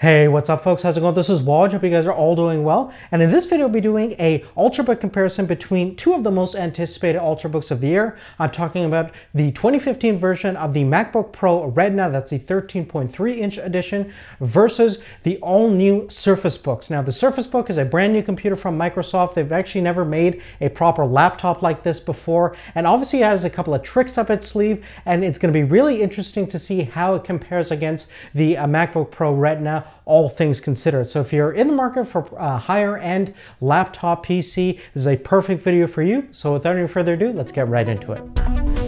Hey, what's up folks? How's it going? This is Woj. Hope you guys are all doing well. And in this video, we'll be doing a Ultrabook comparison between two of the most anticipated Ultrabooks of the year. I'm talking about the 2015 version of the MacBook Pro Retina, that's the 13.3 inch edition, versus the all new Surface Books. Now, the Surface Book is a brand new computer from Microsoft. They've actually never made a proper laptop like this before. And obviously it has a couple of tricks up its sleeve. And it's gonna be really interesting to see how it compares against the uh, MacBook Pro Retina all things considered. So if you're in the market for a higher end laptop PC, this is a perfect video for you. So without any further ado, let's get right into it.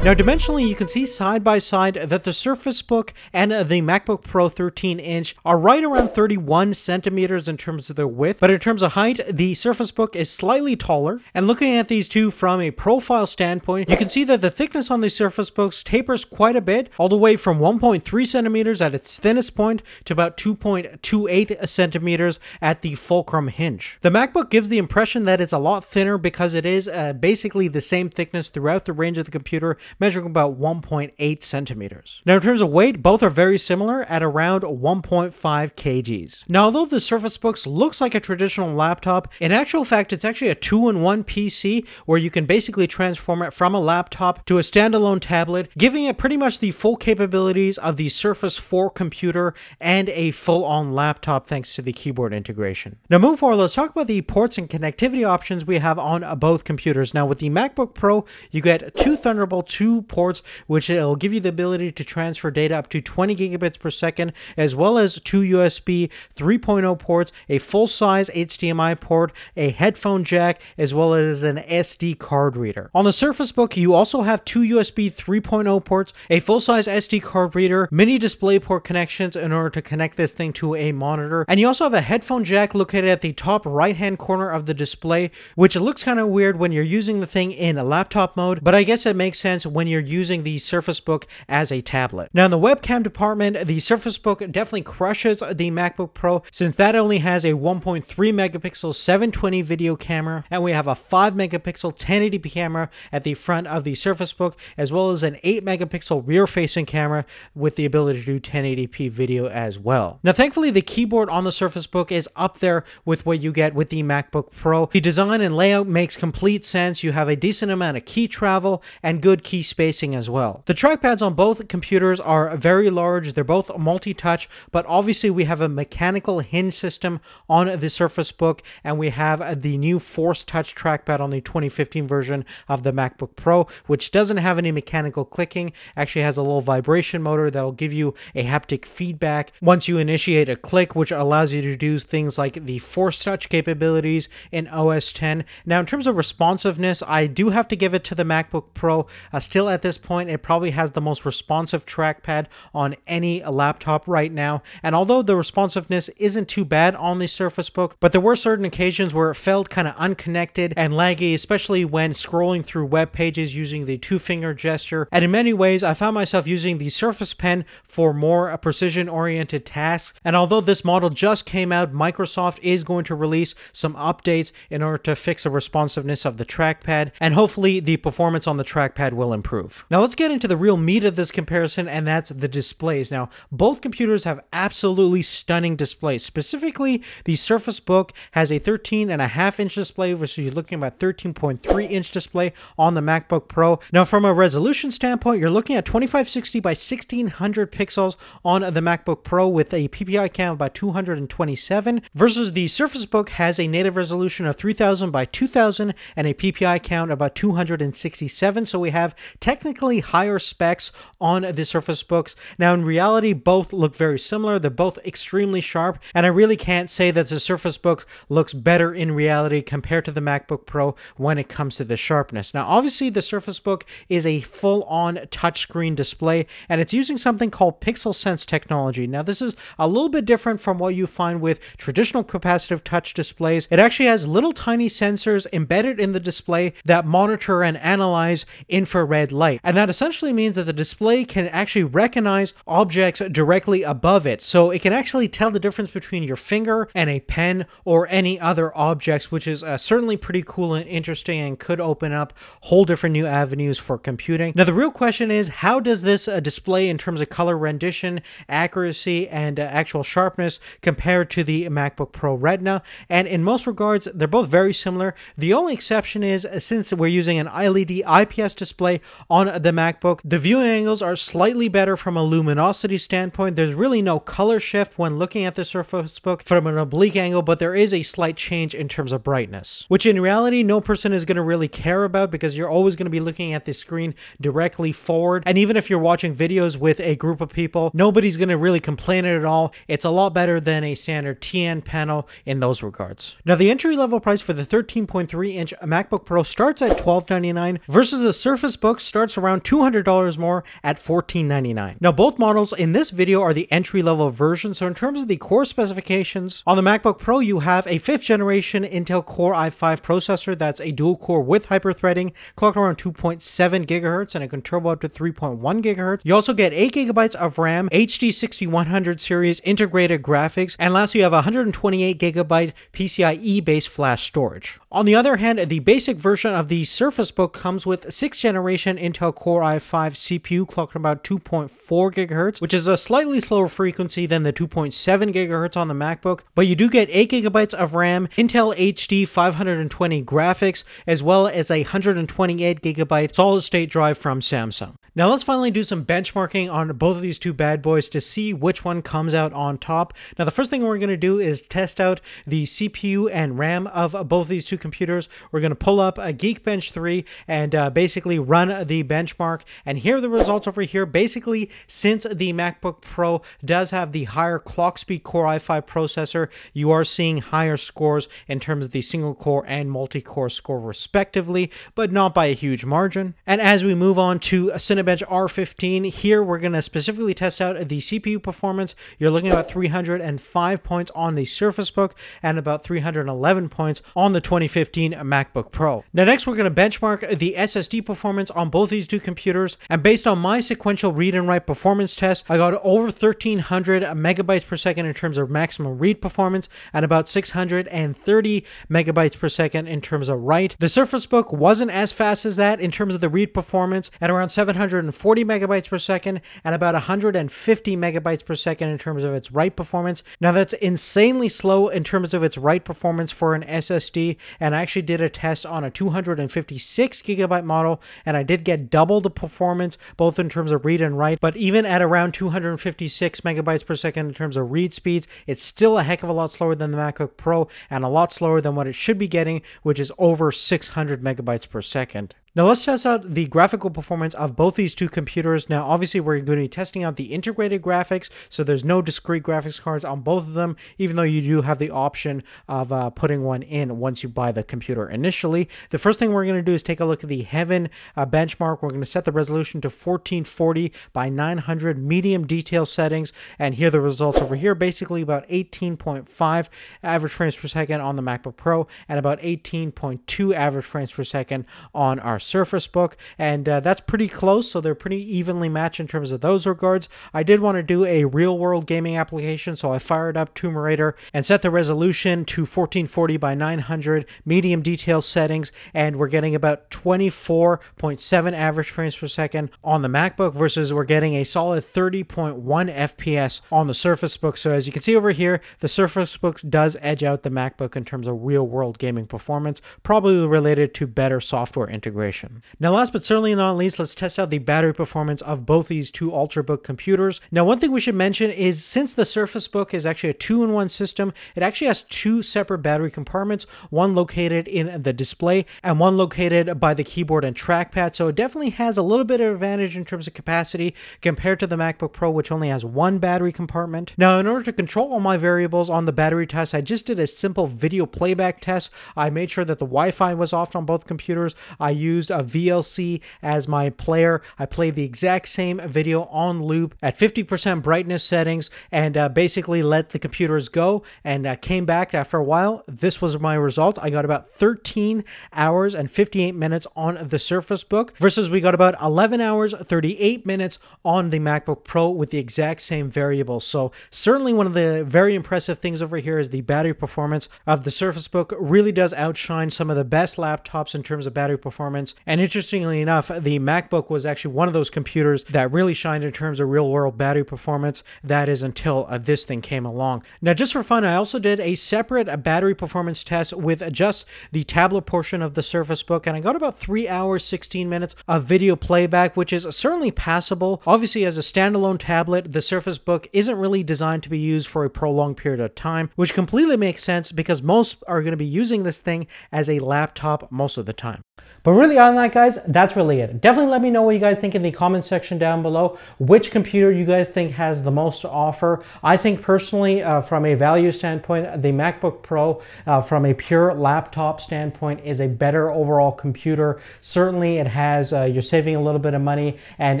Now dimensionally, you can see side by side that the Surface Book and the MacBook Pro 13 inch are right around 31 centimeters in terms of their width, but in terms of height, the Surface Book is slightly taller. And looking at these two from a profile standpoint, you can see that the thickness on the Surface Books tapers quite a bit, all the way from 1.3 centimeters at its thinnest point to about 2.28 centimeters at the fulcrum hinge. The MacBook gives the impression that it's a lot thinner because it is uh, basically the same thickness throughout the range of the computer, measuring about 1.8 centimeters. Now in terms of weight, both are very similar at around 1.5 kgs. Now although the Surface Books looks like a traditional laptop, in actual fact it's actually a two-in-one PC where you can basically transform it from a laptop to a standalone tablet, giving it pretty much the full capabilities of the Surface 4 computer and a full-on laptop thanks to the keyboard integration. Now move forward, let's talk about the ports and connectivity options we have on both computers. Now with the MacBook Pro, you get two Thunderbolt 2 two ports, which it will give you the ability to transfer data up to 20 gigabits per second, as well as two USB 3.0 ports, a full size HDMI port, a headphone jack, as well as an SD card reader. On the Surface Book, you also have two USB 3.0 ports, a full size SD card reader, mini DisplayPort connections in order to connect this thing to a monitor, and you also have a headphone jack located at the top right hand corner of the display, which looks kind of weird when you're using the thing in a laptop mode, but I guess it makes sense when you're using the Surface Book as a tablet. Now in the webcam department, the Surface Book definitely crushes the MacBook Pro since that only has a 1.3 megapixel 720 video camera and we have a 5 megapixel 1080p camera at the front of the Surface Book as well as an 8 megapixel rear facing camera with the ability to do 1080p video as well. Now thankfully the keyboard on the Surface Book is up there with what you get with the MacBook Pro. The design and layout makes complete sense. You have a decent amount of key travel and good key key spacing as well. The trackpads on both computers are very large. They're both multi-touch, but obviously we have a mechanical hinge system on the Surface Book, and we have the new Force Touch trackpad on the 2015 version of the MacBook Pro, which doesn't have any mechanical clicking, actually has a little vibration motor that'll give you a haptic feedback once you initiate a click, which allows you to do things like the Force Touch capabilities in OS 10. Now, in terms of responsiveness, I do have to give it to the MacBook Pro. A Still at this point, it probably has the most responsive trackpad on any laptop right now. And although the responsiveness isn't too bad on the Surface Book, but there were certain occasions where it felt kind of unconnected and laggy, especially when scrolling through web pages using the two finger gesture. And in many ways, I found myself using the Surface Pen for more precision oriented tasks. And although this model just came out, Microsoft is going to release some updates in order to fix the responsiveness of the trackpad. And hopefully the performance on the trackpad will improve. Now let's get into the real meat of this comparison, and that's the displays. Now, both computers have absolutely stunning displays. Specifically, the Surface Book has a 13 and a half inch display versus you're looking at 13.3 inch display on the MacBook Pro. Now, from a resolution standpoint, you're looking at 2560 by 1600 pixels on the MacBook Pro with a PPI count of about 227 versus the Surface Book has a native resolution of 3000 by 2000 and a PPI count about 267. So we have technically higher specs on the Surface Books. Now, in reality, both look very similar. They're both extremely sharp, and I really can't say that the Surface Book looks better in reality compared to the MacBook Pro when it comes to the sharpness. Now, obviously, the Surface Book is a full-on touchscreen display, and it's using something called Pixel Sense technology. Now, this is a little bit different from what you find with traditional capacitive touch displays. It actually has little tiny sensors embedded in the display that monitor and analyze infrared red light. And that essentially means that the display can actually recognize objects directly above it. So it can actually tell the difference between your finger and a pen or any other objects, which is uh, certainly pretty cool and interesting and could open up whole different new avenues for computing. Now, the real question is how does this uh, display in terms of color rendition, accuracy, and uh, actual sharpness compare to the MacBook Pro Retina? And in most regards, they're both very similar. The only exception is uh, since we're using an LED IPS display, on the MacBook. The viewing angles are slightly better from a luminosity standpoint. There's really no color shift when looking at the Surface Book from an oblique angle, but there is a slight change in terms of brightness, which in reality, no person is going to really care about because you're always going to be looking at the screen directly forward. And even if you're watching videos with a group of people, nobody's going to really complain at all. It's a lot better than a standard TN panel in those regards. Now, the entry level price for the 13.3 inch MacBook Pro starts at twelve ninety-nine, dollars versus the Surface Book starts around $200 more at $14.99. Now both models in this video are the entry level version, so in terms of the core specifications, on the MacBook Pro you have a 5th generation Intel Core i5 processor that's a dual core with hyperthreading, clocked around 2.7 gigahertz and it can turbo up to 3.1 gigahertz. You also get 8 gigabytes of RAM, HD 6100 series integrated graphics, and lastly you have 128 gigabyte PCIe based flash storage. On the other hand, the basic version of the Surface Book comes with 6th generation Intel Core i5 CPU clocking about 2.4 GHz, which is a slightly slower frequency than the 2.7 GHz on the MacBook, but you do get 8 GB of RAM, Intel HD 520 graphics, as well as a 128 GB solid state drive from Samsung. Now let's finally do some benchmarking on both of these two bad boys to see which one comes out on top. Now the first thing we're going to do is test out the CPU and RAM of both of these two computers. We're going to pull up a Geekbench 3 and uh, basically run the benchmark. And here are the results over here. Basically, since the MacBook Pro does have the higher clock speed Core i5 processor, you are seeing higher scores in terms of the single core and multi-core score respectively, but not by a huge margin. And as we move on to Cinnabon Cinebench R15. Here we're going to specifically test out the CPU performance. You're looking at 305 points on the Surface Book and about 311 points on the 2015 MacBook Pro. Now next we're going to benchmark the SSD performance on both these two computers and based on my sequential read and write performance test I got over 1300 megabytes per second in terms of maximum read performance and about 630 megabytes per second in terms of write. The Surface Book wasn't as fast as that in terms of the read performance at around 700 140 megabytes per second and about 150 megabytes per second in terms of its write performance. Now, that's insanely slow in terms of its write performance for an SSD, and I actually did a test on a 256 gigabyte model, and I did get double the performance both in terms of read and write, but even at around 256 megabytes per second in terms of read speeds, it's still a heck of a lot slower than the MacBook Pro and a lot slower than what it should be getting, which is over 600 megabytes per second. Now let's test out the graphical performance of both these two computers. Now obviously we're going to be testing out the integrated graphics, so there's no discrete graphics cards on both of them, even though you do have the option of uh, putting one in once you buy the computer initially. The first thing we're going to do is take a look at the Heaven uh, benchmark. We're going to set the resolution to 1440 by 900 medium detail settings, and here the results over here, basically about 18.5 average frames per second on the MacBook Pro, and about 18.2 average frames per second on our Surface Book, and uh, that's pretty close, so they're pretty evenly matched in terms of those regards. I did want to do a real-world gaming application, so I fired up Tomb Raider and set the resolution to 1440 by 900, medium detail settings, and we're getting about 24.7 average frames per second on the MacBook versus we're getting a solid 30.1 FPS on the Surface Book. So as you can see over here, the Surface Book does edge out the MacBook in terms of real-world gaming performance, probably related to better software integration. Now last but certainly not least, let's test out the battery performance of both these two Ultrabook computers. Now one thing we should mention is since the Surface Book is actually a two-in-one system, it actually has two separate battery compartments, one located in the display and one located by the keyboard and trackpad. So it definitely has a little bit of advantage in terms of capacity compared to the MacBook Pro, which only has one battery compartment. Now, in order to control all my variables on the battery test, I just did a simple video playback test. I made sure that the Wi-Fi was off on both computers. I used used a VLC as my player. I played the exact same video on loop at 50% brightness settings and uh, basically let the computers go and uh, came back after a while. This was my result. I got about 13 hours and 58 minutes on the Surface Book versus we got about 11 hours 38 minutes on the MacBook Pro with the exact same variables. So certainly one of the very impressive things over here is the battery performance of the Surface Book really does outshine some of the best laptops in terms of battery performance performance. And interestingly enough, the MacBook was actually one of those computers that really shined in terms of real world battery performance. That is until uh, this thing came along. Now, just for fun, I also did a separate battery performance test with just the tablet portion of the Surface Book, and I got about 3 hours, 16 minutes of video playback, which is certainly passable. Obviously, as a standalone tablet, the Surface Book isn't really designed to be used for a prolonged period of time, which completely makes sense because most are going to be using this thing as a laptop most of the time. But really on that guys, that's really it. Definitely let me know what you guys think in the comment section down below, which computer you guys think has the most to offer. I think personally, uh, from a value standpoint, the MacBook Pro uh, from a pure laptop standpoint is a better overall computer. Certainly it has, uh, you're saving a little bit of money and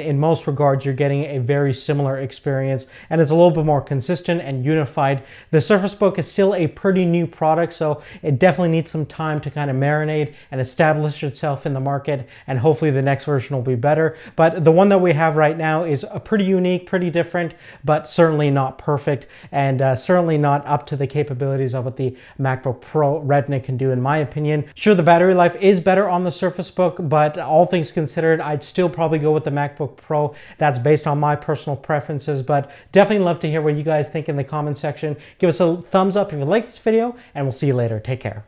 in most regards, you're getting a very similar experience and it's a little bit more consistent and unified. The Surface Book is still a pretty new product, so it definitely needs some time to kind of marinate and establish itself in the market and hopefully the next version will be better. But the one that we have right now is a pretty unique, pretty different, but certainly not perfect and uh, certainly not up to the capabilities of what the MacBook Pro Retina can do in my opinion. Sure, the battery life is better on the Surface Book, but all things considered, I'd still probably go with the MacBook Pro. That's based on my personal preferences, but definitely love to hear what you guys think in the comment section. Give us a thumbs up if you like this video and we'll see you later. Take care.